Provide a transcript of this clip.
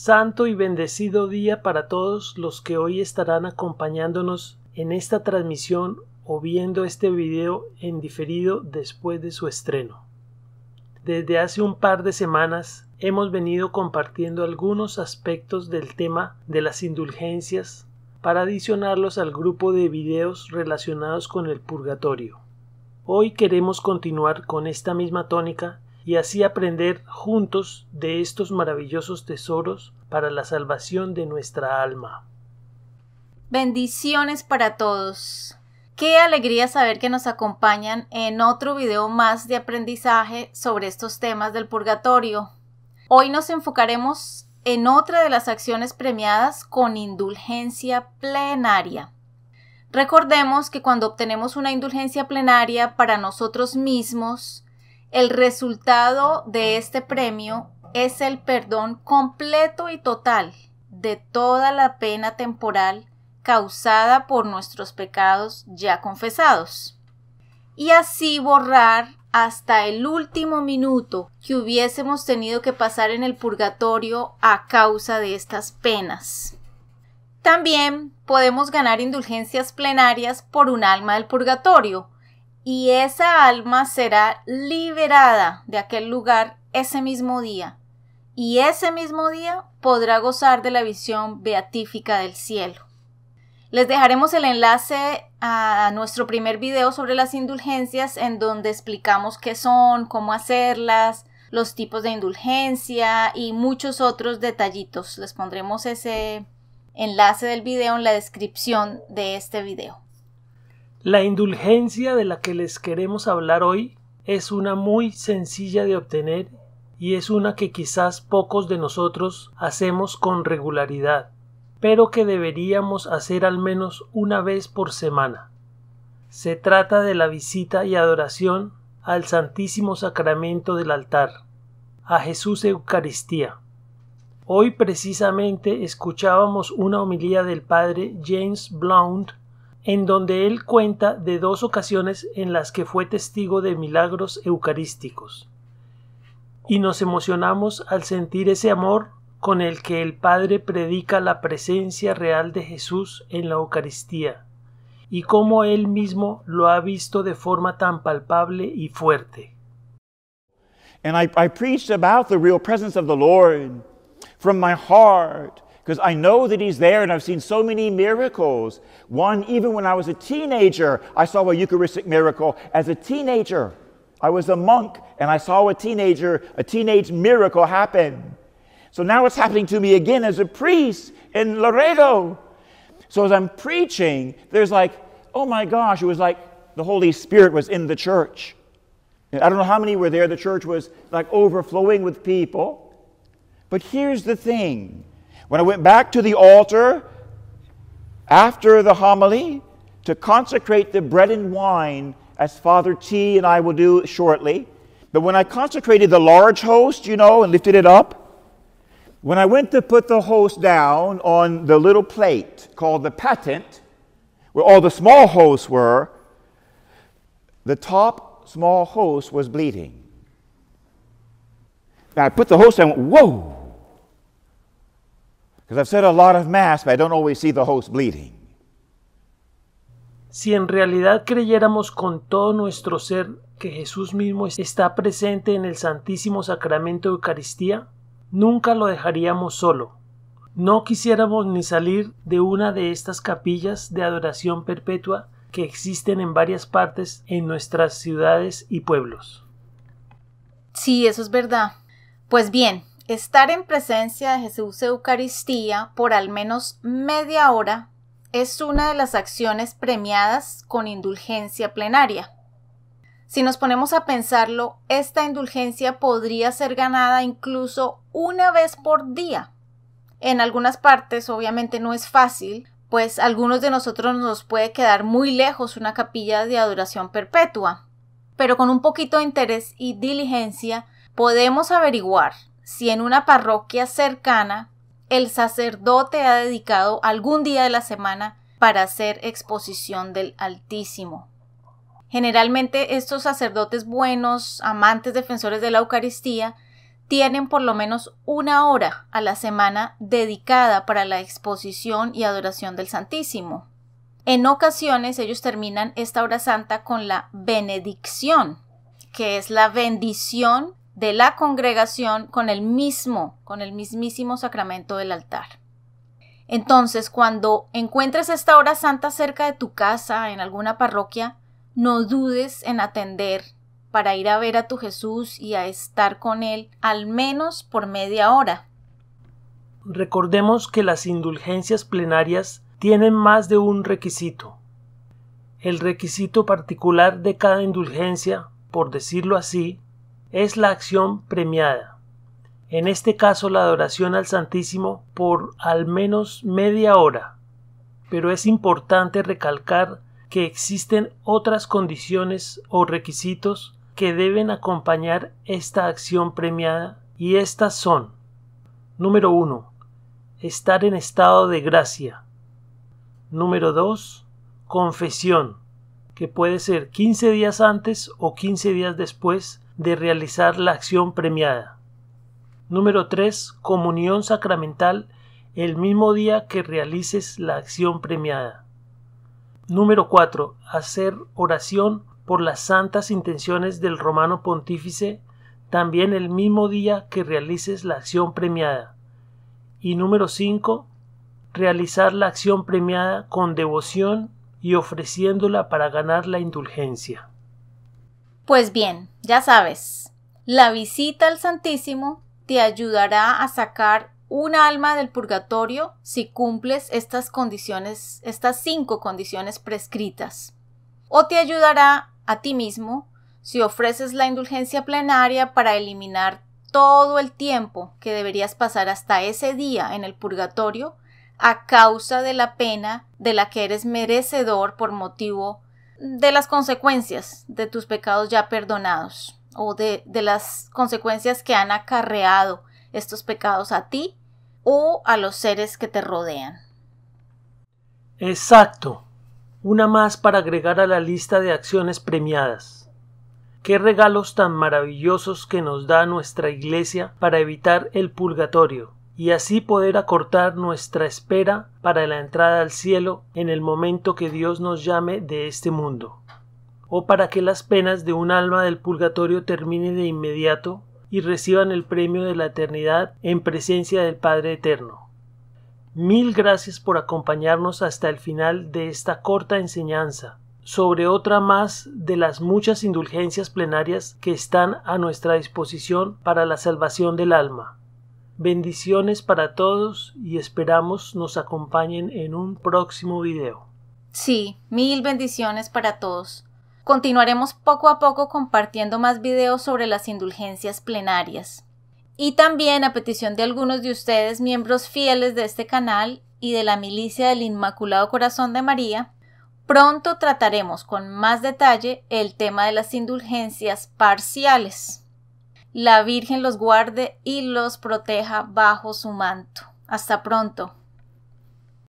Santo y bendecido día para todos los que hoy estarán acompañándonos en esta transmisión o viendo este video en diferido después de su estreno. Desde hace un par de semanas hemos venido compartiendo algunos aspectos del tema de las indulgencias para adicionarlos al grupo de videos relacionados con el purgatorio. Hoy queremos continuar con esta misma tónica y así aprender juntos de estos maravillosos tesoros para la salvación de nuestra alma. Bendiciones para todos. Qué alegría saber que nos acompañan en otro video más de aprendizaje sobre estos temas del purgatorio. Hoy nos enfocaremos en otra de las acciones premiadas con indulgencia plenaria. Recordemos que cuando obtenemos una indulgencia plenaria para nosotros mismos, el resultado de este premio es el perdón completo y total de toda la pena temporal causada por nuestros pecados ya confesados. Y así borrar hasta el último minuto que hubiésemos tenido que pasar en el purgatorio a causa de estas penas. También podemos ganar indulgencias plenarias por un alma del purgatorio, y esa alma será liberada de aquel lugar ese mismo día, y ese mismo día podrá gozar de la visión beatífica del cielo. Les dejaremos el enlace a nuestro primer video sobre las indulgencias en donde explicamos qué son, cómo hacerlas, los tipos de indulgencia y muchos otros detallitos. Les pondremos ese enlace del video en la descripción de este video. La indulgencia de la que les queremos hablar hoy es una muy sencilla de obtener y es una que quizás pocos de nosotros hacemos con regularidad, pero que deberíamos hacer al menos una vez por semana. Se trata de la visita y adoración al Santísimo Sacramento del altar, a Jesús Eucaristía. Hoy precisamente escuchábamos una homilía del padre James Blount en donde él cuenta de dos ocasiones en las que fue testigo de milagros eucarísticos. Y nos emocionamos al sentir ese amor con el que el Padre predica la presencia real de Jesús en la Eucaristía, y cómo él mismo lo ha visto de forma tan palpable y fuerte. And I preached about the real presence of the Lord from my heart. because I know that He's there and I've seen so many miracles. One, even when I was a teenager, I saw a Eucharistic miracle as a teenager. I was a monk and I saw a teenager, a teenage miracle happen. So now it's happening to me again as a priest in Laredo. So as I'm preaching, there's like, oh my gosh, it was like the Holy Spirit was in the church. And I don't know how many were there. The church was like overflowing with people. But here's the thing when I went back to the altar after the homily to consecrate the bread and wine, as Father T and I will do shortly, but when I consecrated the large host, you know, and lifted it up, when I went to put the host down on the little plate called the patent, where all the small hosts were, the top small host was bleeding. Now I put the host down, went, whoa! I've said a lot of mass, but I don't always see the host bleeding. Si en realidad creyéramos con todo nuestro ser que Jesús mismo está presente en el Santísimo Sacramento de Eucaristía, nunca lo dejaríamos solo. No quisiéramos ni salir de una de estas capillas de adoración perpetua que existen en varias partes en nuestras ciudades y pueblos. Sí, eso es verdad. Pues bien, estar en presencia de Jesús Eucaristía por al menos media hora es una de las acciones premiadas con indulgencia plenaria. Si nos ponemos a pensarlo, esta indulgencia podría ser ganada incluso una vez por día. En algunas partes obviamente no es fácil, pues algunos de nosotros nos puede quedar muy lejos una capilla de adoración perpetua. Pero con un poquito de interés y diligencia podemos averiguar si en una parroquia cercana el sacerdote ha dedicado algún día de la semana para hacer exposición del Altísimo. Generalmente estos sacerdotes buenos, amantes, defensores de la Eucaristía, tienen por lo menos una hora a la semana dedicada para la exposición y adoración del Santísimo. En ocasiones ellos terminan esta hora santa con la benedicción, que es la bendición de la congregación con el mismo, con el mismísimo sacramento del altar. Entonces, cuando encuentres esta hora santa cerca de tu casa, en alguna parroquia, no dudes en atender para ir a ver a tu Jesús y a estar con Él al menos por media hora. Recordemos que las indulgencias plenarias tienen más de un requisito. El requisito particular de cada indulgencia, por decirlo así, es la acción premiada. En este caso la adoración al Santísimo por al menos media hora. Pero es importante recalcar que existen otras condiciones o requisitos que deben acompañar esta acción premiada y estas son Número 1. Estar en estado de gracia. Número 2. Confesión, que puede ser 15 días antes o 15 días después de realizar la acción premiada. Número 3. Comunión sacramental el mismo día que realices la acción premiada. Número 4. Hacer oración por las santas intenciones del romano pontífice también el mismo día que realices la acción premiada. Y número 5. Realizar la acción premiada con devoción y ofreciéndola para ganar la indulgencia. Pues bien, ya sabes, la visita al Santísimo te ayudará a sacar un alma del purgatorio si cumples estas condiciones, estas cinco condiciones prescritas. O te ayudará a ti mismo si ofreces la indulgencia plenaria para eliminar todo el tiempo que deberías pasar hasta ese día en el purgatorio a causa de la pena de la que eres merecedor por motivo de las consecuencias de tus pecados ya perdonados o de, las consecuencias que han acarreado estos pecados a ti o a los seres que te rodean. Exacto. Una más para agregar a la lista de acciones premiadas. Qué regalos tan maravillosos que nos da nuestra Iglesia para evitar el purgatorio y así poder acortar nuestra espera para la entrada al cielo en el momento que Dios nos llame de este mundo, o para que las penas de un alma del purgatorio terminen de inmediato y reciban el premio de la eternidad en presencia del Padre Eterno. Mil gracias por acompañarnos hasta el final de esta corta enseñanza sobre otra más de las muchas indulgencias plenarias que están a nuestra disposición para la salvación del alma. Bendiciones para todos y esperamos nos acompañen en un próximo video. Sí, mil bendiciones para todos. Continuaremos poco a poco compartiendo más videos sobre las indulgencias plenarias. Y también a petición de algunos de ustedes, miembros fieles de este canal y de la Milicia del Inmaculado Corazón de María, pronto trataremos con más detalle el tema de las indulgencias parciales la Virgen los guarde y los proteja bajo su manto. Hasta pronto.